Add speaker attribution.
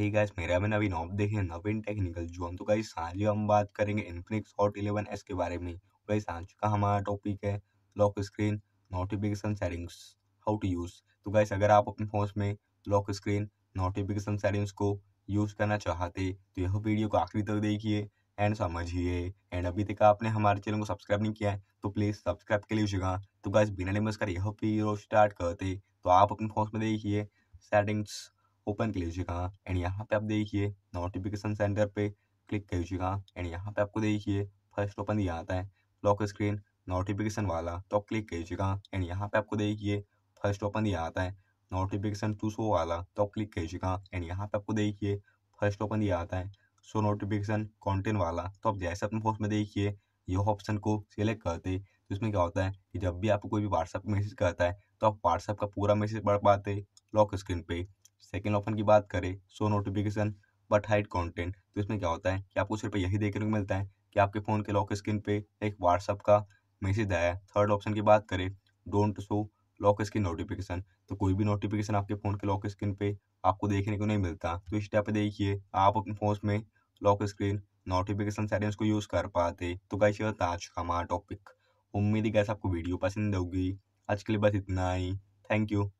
Speaker 1: hey guys मेरा मैं नवीन आप देखें नवीन टेक्निकल जोन तो गाइस आज हम बात करेंगे इन्फिनिक्स हॉट इलेवन एस के बारे में गाइस आज का हमारा टॉपिक है lock screen notification settings how to use तो गाइस अगर आप अपने फोन में लॉक स्क्रीन नोटिफिकेशन सेटिंग्स को यूज़ करना चाहते तो यह वीडियो को आखिरी तक देखिए एंड समझिए एंड अभी तक आपने हमारे चैनल को सब्सक्राइब नहीं किया है तो प्लीज़ तो सब्सक्राइब कर लीजिएगा तो गाइस बिना नमस्कार यह वीडियो स्टार्ट करते तो आप अपने फोन में देखिए सेटिंग्स ओपन कर लीजिएगा एंड यहाँ पे आप देखिए नोटिफिकेशन सेंटर पे क्लिक कर लीजिएगा एंड यहाँ पे आपको देखिए फर्स्ट ओपन ये आता है लॉक स्क्रीन नोटिफिकेशन वाला तो आप क्लिक कीजिएगा एंड यहाँ पे आपको देखिए फर्स्ट ओपन ये आता है नोटिफिकेशन टू शो वाला तो आप क्लिक कीजिएगा एंड यहाँ पे आपको देखिए फर्स्ट ओपन ये आता है सो नोटिफिकेशन कॉन्टेंट वाला तो आप जैसे अपने फोन में देखिए यह ऑप्शन को सिलेक्ट करते तो इसमें क्या होता है कि जब भी आपको कोई भी व्हाट्सअप मैसेज करता है तो आप व्हाट्सअप का पूरा मैसेज पढ़ पाते लॉक स्क्रीन पे सेकेंड ऑप्शन की बात करें show notification but hide content तो इसमें क्या होता है कि आपको सिर्फ यही देखने को मिलता है कि आपके फ़ोन के लॉक स्क्रीन पे एक व्हाट्सअप का मैसेज आया है थर्ड ऑप्शन की बात करें don't show lock screen notification तो कोई भी नोटिफिकेशन आपके फ़ोन के लॉक स्क्रीन पे आपको देखने को नहीं मिलता तो इस टाइप पे देखिए आप अपने फ़ोन में लॉक स्क्रीन नोटिफिकेशन सेटिंग्स को यूज़ कर पाते तो कैसे होता था आज का हमारा टॉपिक उम्मीद है कैसे आपको वीडियो पसंद होगी आज के लिए बस इतना ही थैंक यू